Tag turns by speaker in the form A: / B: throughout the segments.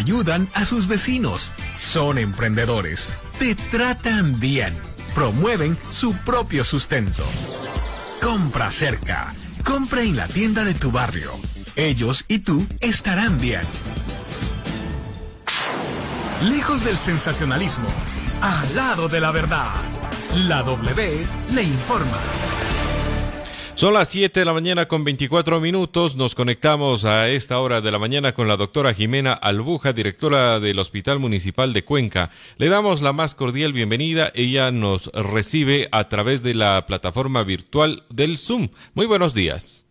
A: ayudan a sus vecinos, son emprendedores, te tratan bien, promueven su propio sustento. Compra cerca, compra en la tienda de tu barrio. Ellos y tú estarán bien. Lejos del sensacionalismo, al lado de la verdad, la W le informa. Son las 7 de la mañana con 24 minutos. Nos conectamos a esta hora de la mañana con la doctora Jimena Albuja, directora del Hospital Municipal de Cuenca. Le damos la más cordial bienvenida. Ella nos recibe a través de la plataforma virtual del Zoom. Muy buenos días.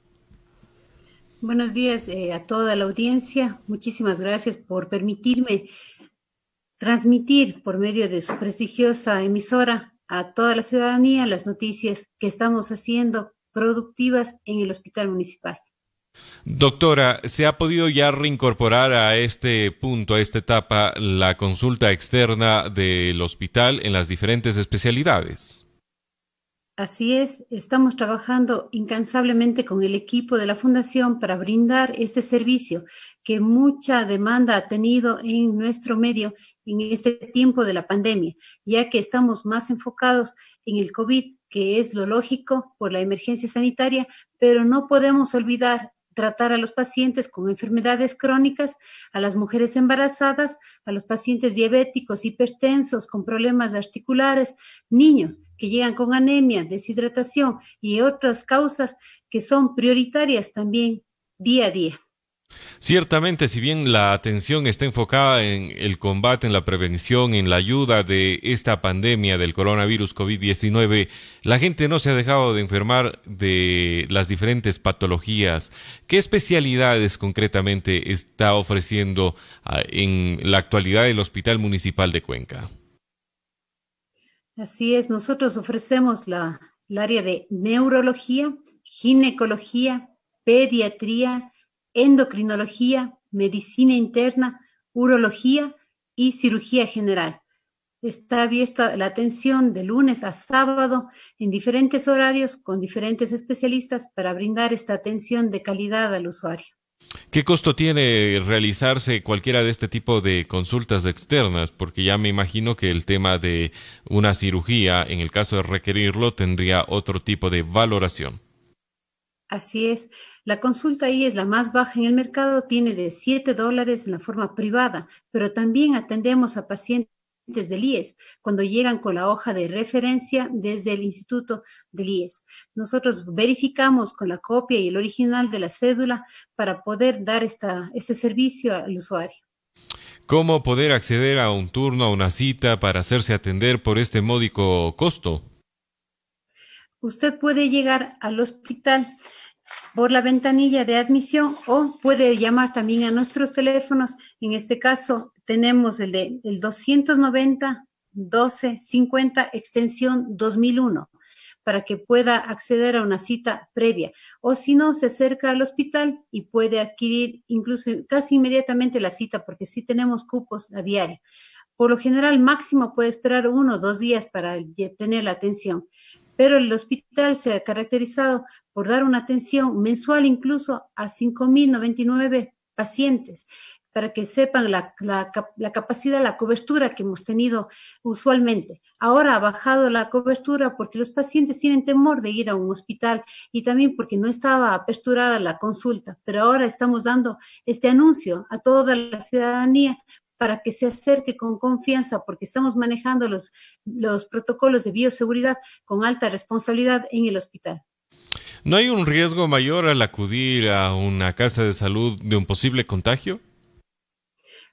B: Buenos días eh, a toda la audiencia. Muchísimas gracias por permitirme transmitir por medio de su prestigiosa emisora a toda la ciudadanía las noticias que estamos haciendo productivas en el Hospital Municipal.
A: Doctora, ¿se ha podido ya reincorporar a este punto, a esta etapa, la consulta externa del hospital en las diferentes especialidades?
B: Así es, estamos trabajando incansablemente con el equipo de la Fundación para brindar este servicio que mucha demanda ha tenido en nuestro medio en este tiempo de la pandemia, ya que estamos más enfocados en el COVID que es lo lógico por la emergencia sanitaria, pero no podemos olvidar tratar a los pacientes con enfermedades crónicas, a las mujeres embarazadas, a los pacientes diabéticos, hipertensos, con problemas articulares, niños que llegan con anemia, deshidratación y otras causas que son prioritarias también día a día.
A: Ciertamente, si bien la atención está enfocada en el combate, en la prevención, en la ayuda de esta pandemia del coronavirus COVID-19, la gente no se ha dejado de enfermar de las diferentes patologías. ¿Qué especialidades concretamente está ofreciendo ah, en la actualidad el Hospital Municipal de Cuenca?
B: Así es, nosotros ofrecemos la, el área de neurología, ginecología, pediatría, endocrinología, medicina interna, urología y cirugía general. Está abierta la atención de lunes a sábado en diferentes horarios con diferentes especialistas para brindar esta atención de calidad al usuario.
A: ¿Qué costo tiene realizarse cualquiera de este tipo de consultas externas? Porque ya me imagino que el tema de una cirugía, en el caso de requerirlo, tendría otro tipo de valoración.
B: Así es, la consulta IES, es la más baja en el mercado, tiene de 7 dólares en la forma privada, pero también atendemos a pacientes del IES, cuando llegan con la hoja de referencia desde el Instituto del IES. Nosotros verificamos con la copia y el original de la cédula para poder dar este servicio al usuario.
A: ¿Cómo poder acceder a un turno, a una cita para hacerse atender por este módico costo?
B: Usted puede llegar al hospital por la ventanilla de admisión o puede llamar también a nuestros teléfonos. En este caso tenemos el de el 290 1250 extensión 2001 para que pueda acceder a una cita previa o si no se acerca al hospital y puede adquirir incluso casi inmediatamente la cita porque sí tenemos cupos a diario. Por lo general máximo puede esperar uno o dos días para tener la atención pero el hospital se ha caracterizado por dar una atención mensual incluso a 5.099 pacientes para que sepan la, capacidad, la cobertura que hemos tenido usualmente. Ahora ha bajado la cobertura porque los pacientes tienen temor de ir a un hospital y también porque no estaba aperturada la consulta, pero ahora estamos dando este anuncio a toda la ciudadanía para que se acerque con confianza, porque estamos manejando los, los protocolos de bioseguridad con alta responsabilidad en el hospital.
A: ¿No hay un riesgo mayor al acudir a una casa de salud de un posible contagio?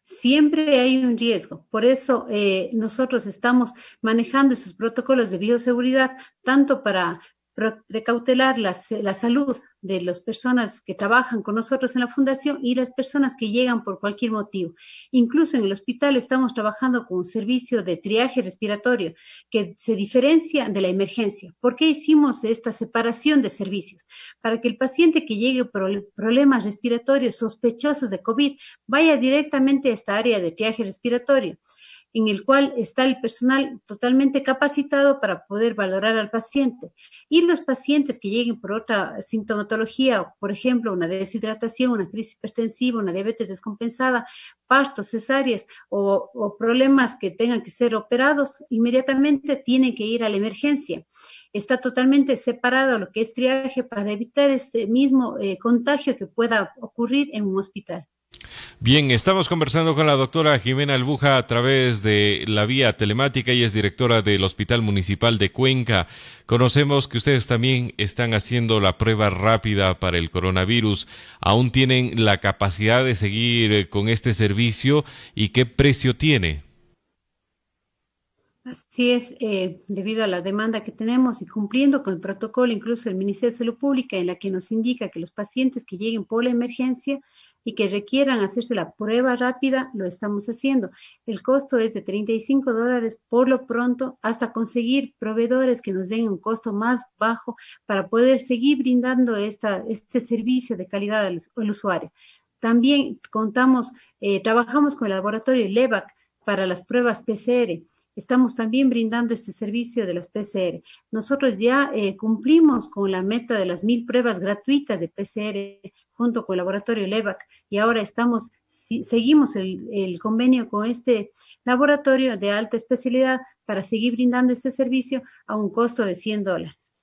B: Siempre hay un riesgo. Por eso eh, nosotros estamos manejando esos protocolos de bioseguridad, tanto para recautelar la, la, salud de las personas que trabajan con nosotros en la fundación y las personas que llegan por cualquier motivo. Incluso en el hospital estamos trabajando con un servicio de triaje respiratorio que se diferencia de la emergencia. ¿Por qué hicimos esta separación de servicios? Para que el paciente que llegue por problemas respiratorios sospechosos de COVID vaya directamente a esta área de triaje respiratorio en el cual está el personal totalmente capacitado para poder valorar al paciente. Y los pacientes que lleguen por otra sintomatología, por ejemplo, una deshidratación, una crisis extensiva, una diabetes descompensada, partos, cesáreas o, problemas que tengan que ser operados, inmediatamente tienen que ir a la emergencia está totalmente separado lo que es triaje para evitar este mismo eh, contagio que pueda ocurrir en un hospital.
A: Bien, estamos conversando con la doctora Jimena Albuja a través de la vía telemática y es directora del Hospital Municipal de Cuenca. Conocemos que ustedes también están haciendo la prueba rápida para el coronavirus. ¿Aún tienen la capacidad de seguir eh, con este servicio y qué precio tiene?
B: Así es, eh, debido a la demanda que tenemos y cumpliendo con el protocolo incluso el Ministerio de Salud Pública en la que nos indica que los pacientes que lleguen por la emergencia y que requieran hacerse la prueba rápida, lo estamos haciendo. El costo es de 35 dólares por lo pronto hasta conseguir proveedores que nos den un costo más bajo para poder seguir brindando esta, este servicio de calidad al, usuario. También contamos, eh, trabajamos con el laboratorio LEVAC para las pruebas PCR estamos también brindando este servicio de las PCR. Nosotros ya eh, cumplimos con la meta de las mil pruebas gratuitas de PCR junto con el laboratorio LEVAC y ahora estamos, seguimos el, el convenio con este laboratorio de alta especialidad para seguir brindando este servicio a un costo de 100 dólares.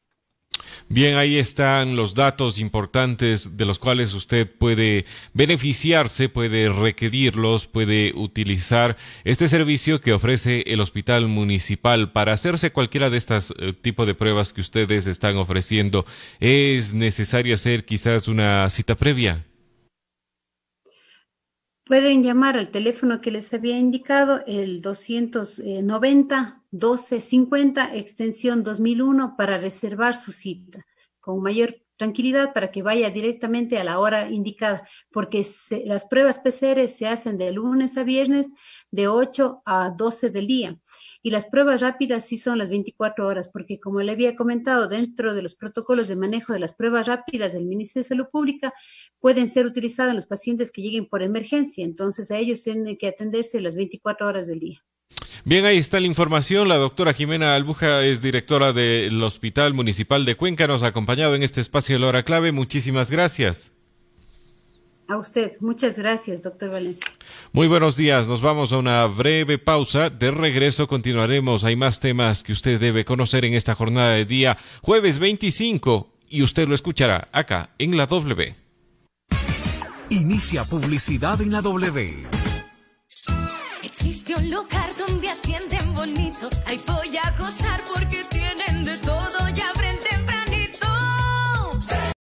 A: Bien, ahí están los datos importantes de los cuales usted puede beneficiarse, puede requerirlos, puede utilizar este servicio que ofrece el Hospital Municipal para hacerse cualquiera de estos eh, tipos de pruebas que ustedes están ofreciendo. ¿Es necesario hacer quizás una cita previa?
B: Pueden llamar al teléfono que les había indicado, el 290 1250 extensión 2001 para reservar su cita. Con mayor tranquilidad para que vaya directamente a la hora indicada, porque las pruebas PCR se hacen de lunes a viernes de 8 a 12 del día. Y las pruebas rápidas sí son las 24 horas, porque como le había comentado, dentro de los protocolos de manejo de las pruebas rápidas del Ministerio de Salud Pública pueden ser utilizadas en los pacientes que lleguen por emergencia. Entonces a ellos tienen que atenderse las 24 horas del día.
A: Bien, ahí está la información. La doctora Jimena Albuja es directora del Hospital Municipal de Cuenca. Nos ha acompañado en este espacio de la hora clave. Muchísimas gracias.
B: A usted, muchas gracias, doctor Valencia.
A: Muy buenos días, nos vamos a una breve pausa. De regreso continuaremos. Hay más temas que usted debe conocer en esta jornada de día, jueves 25, y usted lo escuchará acá en la W. Inicia publicidad en la W
B: que un lugar donde atienden bonito. Ahí voy a gozar porque tienen de todo ya